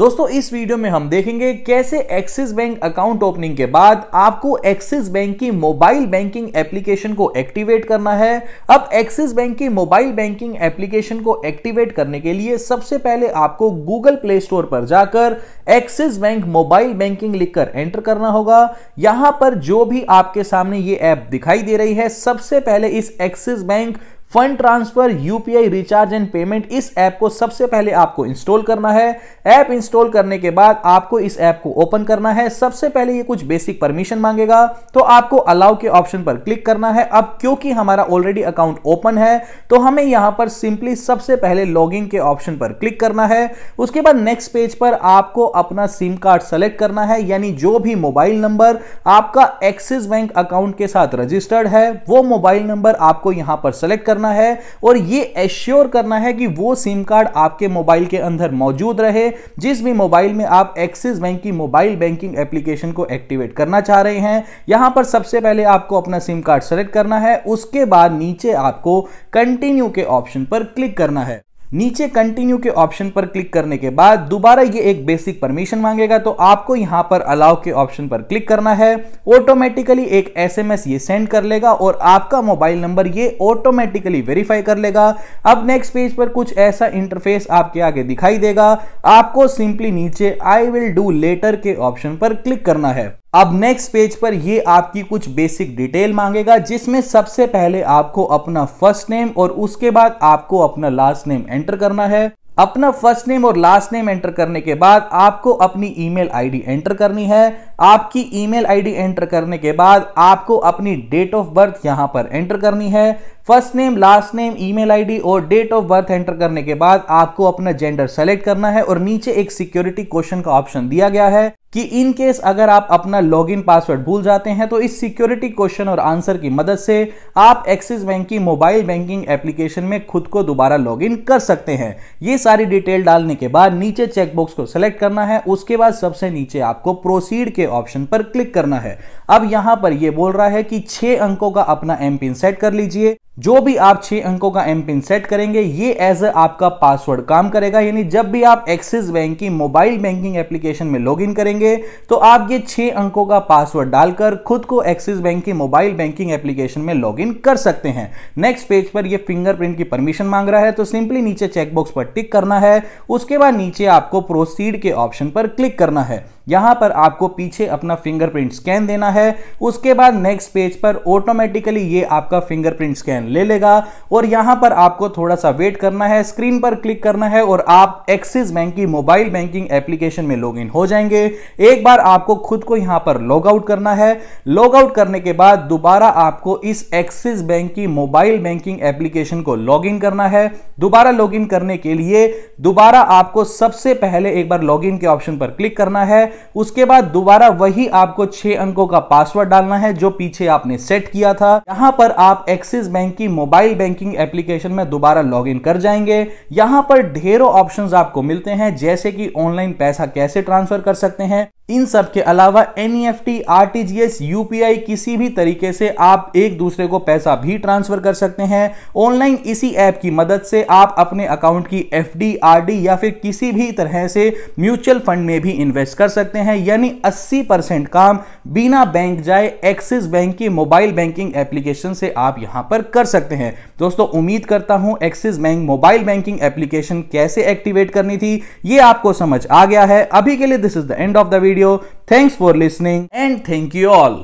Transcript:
दोस्तों इस वीडियो में हम देखेंगे कैसे एक्सिस बैंक अकाउंट ओपनिंग के बाद आपको एक्सिस बैंक की मोबाइल बैंकिंग एप्लीकेशन को एक्टिवेट करना है अब एक्सिस बैंक की मोबाइल बैंकिंग एप्लीकेशन को एक्टिवेट करने के लिए सबसे पहले आपको गूगल प्ले स्टोर पर जाकर एक्सिस बैंक मोबाइल बैंकिंग लिखकर एंटर करना होगा यहां पर जो भी आपके सामने ये ऐप दिखाई दे रही है सबसे पहले इस Axis bank fund transfer UPI recharge and payment इस ऐप को सबसे पहले आपको इंस्टॉल करना है ऐप इंस्टॉल करने के बाद आपको इस ऐप को ओपन करना है सबसे पहले ये कुछ बेसिक परमिशन मांगेगा तो आपको अलाउ के ऑप्शन पर क्लिक करना है अब क्योंकि हमारा ऑलरेडी अकाउंट ओपन है तो हमें यहां पर सिंपली सबसे पहले लॉगिन के ऑप्शन पर क्लिक करना है उसके बाद नेक्स्ट पेज पर आपको अपना सिम कार्ड सेलेक्ट करना है यानी जो भी मोबाइल नंबर आपका एक्सिस बैंक अकाउंट के साथ रजिस्टर्ड है वो मोबाइल नंबर आपको यहां पर सेलेक्ट करना करना है और ये एश्योर करना है कि वो सिम कार्ड आपके मोबाइल के अंदर मौजूद रहे जिस भी मोबाइल में आप एक्सिस बैंक की मोबाइल बैंकिंग एप्लीकेशन को एक्टिवेट करना चाह रहे हैं यहां पर सबसे पहले आपको अपना सिम कार्ड सेलेक्ट करना है उसके बाद नीचे आपको कंटिन्यू के ऑप्शन पर क्लिक करना है नीचे कंटिन्यू के ऑप्शन पर क्लिक करने के बाद दोबारा ये एक बेसिक परमिशन मांगेगा तो आपको यहाँ पर अलाउ के ऑप्शन पर क्लिक करना है ऑटोमेटिकली एक एसएमएस ये सेंड कर लेगा और आपका मोबाइल नंबर ये ऑटोमेटिकली वेरीफाई कर लेगा अब नेक्स्ट पेज पर कुछ ऐसा इंटरफेस आपके आगे दिखाई देगा आपको सिंपली नीचे आई विल डू लेटर के ऑप्शन पर क्लिक करना है अब नेक्स्ट पेज पर ये आपकी कुछ बेसिक डिटेल मांगेगा जिसमें सबसे पहले आपको अपना फर्स्ट नेम और उसके बाद आपको अपना लास्ट नेम एंटर करना है अपना फर्स्ट नेम और लास्ट नेम एंटर करने के बाद आपको अपनी ईमेल आईडी एंटर करनी है आपकी ईमेल आईडी एंटर करने के बाद आपको अपनी डेट ऑफ बर्थ यहां पर एंटर करनी है first name last name email ID और डेट ऑफ बर्थ एंटर करने के बाद आपको अपना जेंडर सेलेक्ट करना है और नीचे एक सिक्योरिटी क्वेश्चन का ऑप्शन दिया गया है कि इन केस अगर आप अपना लॉगिन पासवर्ड भूल जाते हैं तो इस सिक्योरिटी क्वेश्चन और आंसर की मदद से आप एक्सिस बैंक की मोबाइल बैंकिंग एप्लीकेशन में खुद को दोबारा लॉगिन कर सकते हैं ये सारी डिटेल डालने के बाद नीचे चेकबॉक्स को सिलेक्ट करना है उसके बाद सबसे नीचे आपको प्रोसीड के ऑप्शन पर क्लिक करना है अब यहां पर यह बोल रहा है कि छह अंकों का अपना एम पिन सेट कर लीजिए जो भी आप छह अंकों का एम पिन सेट करेंगे ये एज आपका पासवर्ड काम करेगा यानी जब भी आप एक्सिस बैंक की मोबाइल बैंकिंग एप्लीकेशन में लॉगिन करेंगे तो आप ये छह अंकों का पासवर्ड डालकर खुद को एक्सिस बैंक की मोबाइल बैंकिंग एप्लीकेशन में लॉगिन कर सकते हैं नेक्स्ट पेज पर ये फिंगरप्रिंट की परमिशन मांग रहा है तो सिंपली नीचे चेकबॉक्स पर टिक करना है उसके बाद नीचे आपको प्रोसीड के ऑप्शन पर क्लिक करना है यहाँ पर आपको पीछे अपना फिंगरप्रिंट स्कैन देना है उसके बाद नेक्स्ट पेज पर ऑटोमेटिकली ये आपका फिंगरप्रिंट स्कैन ले लेगा और यहाँ पर आपको थोड़ा सा वेट करना है स्क्रीन पर क्लिक करना है और आप एक्सिस बैंक की मोबाइल बैंकिंग एप्लीकेशन में लॉग हो जाएंगे एक बार आपको खुद को यहाँ पर लॉग आउट करना है लॉग आउट करने के बाद दोबारा आपको इस एक्सिस बैंक की मोबाइल बैंकिंग एप्लीकेशन को लॉग करना है दोबारा लॉग करने के लिए दोबारा आपको सबसे पहले एक बार लॉग के ऑप्शन पर क्लिक करना है उसके बाद दोबारा वही आपको छह अंकों का पासवर्ड डालना है जो पीछे आपने सेट किया था यहां पर आप एक्सिस बैंक की मोबाइल बैंकिंग एप्लीकेशन में दोबारा लॉग इन कर जाएंगे यहां पर ढेरों ऑप्शन आपको मिलते हैं जैसे कि ऑनलाइन पैसा कैसे ट्रांसफर कर सकते हैं इन सब के अलावा N E F T R T G S U P I किसी भी तरीके से आप एक दूसरे को पैसा भी ट्रांसफर कर सकते हैं ऑनलाइन इसी ऐप की मदद से आप अपने अकाउंट की एफ डी आर डी या फिर किसी भी तरह से म्यूचुअल फंड में भी इन्वेस्ट कर सकते हैं यानी 80 परसेंट काम बिना बैंक जाए एक्सिस बैंक की मोबाइल बैंकिंग एप्लीकेशन से आप यहां पर कर सकते हैं दोस्तों उम्मीद करता हूं Axis bank mobile banking application कैसे एक्टिवेट करनी थी ये आपको समझ आ गया है अभी के लिए this is the end of the video video. Thanks for listening and thank you all.